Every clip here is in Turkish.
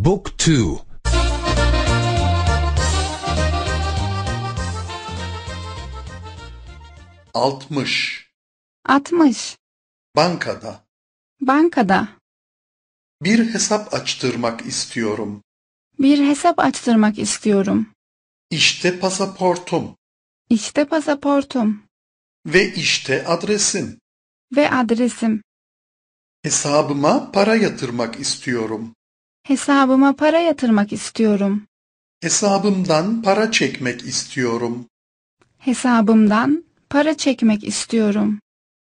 Book 2 60 60 Bankada Bankada Bir hesap açtırmak istiyorum. Bir hesap açtırmak istiyorum. İşte pasaportum İşte pasaportum ve işte adresim. ve adresim. Hesabıma para yatırmak istiyorum. Hesabıma para yatırmak istiyorum. Hesabımdan para çekmek istiyorum. Hesabımdan para çekmek istiyorum.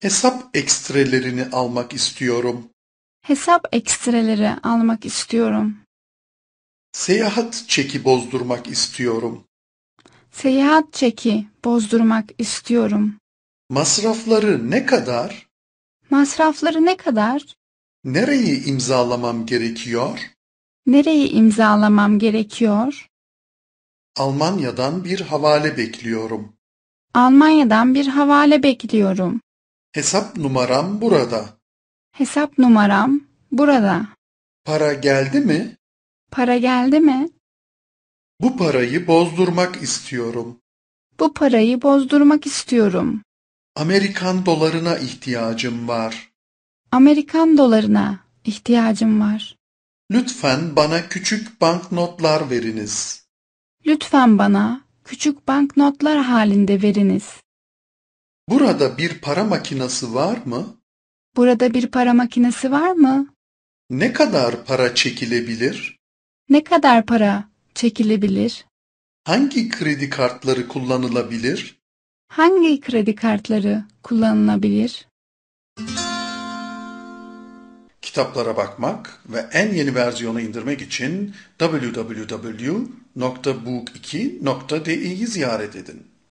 Hesap ekstrelerini almak istiyorum. Hesap ekstreleri almak istiyorum. Seyahat çeki bozdurmak istiyorum. Seyahat çeki bozdurmak istiyorum. Masrafları ne kadar? Masrafları ne kadar? Nereyi imzalamam gerekiyor? Nereye imzalamam gerekiyor? Almanya'dan bir havale bekliyorum. Almanya'dan bir havale bekliyorum. Hesap numaram burada. Hesap numaram burada. Para geldi mi? Para geldi mi? Bu parayı bozdurmak istiyorum. Bu parayı bozdurmak istiyorum. Amerikan dolarına ihtiyacım var. Amerikan dolarına ihtiyacım var. Lütfen bana küçük banknotlar veriniz. Lütfen bana küçük banknotlar halinde veriniz. Burada bir para makinesi var mı? Burada bir para makinesi var mı? Ne kadar para çekilebilir? Ne kadar para çekilebilir? Hangi kredi kartları kullanılabilir? Hangi kredi kartları kullanılabilir? kitaplara bakmak ve en yeni versiyonu indirmek için www.book2.de'yi ziyaret edin.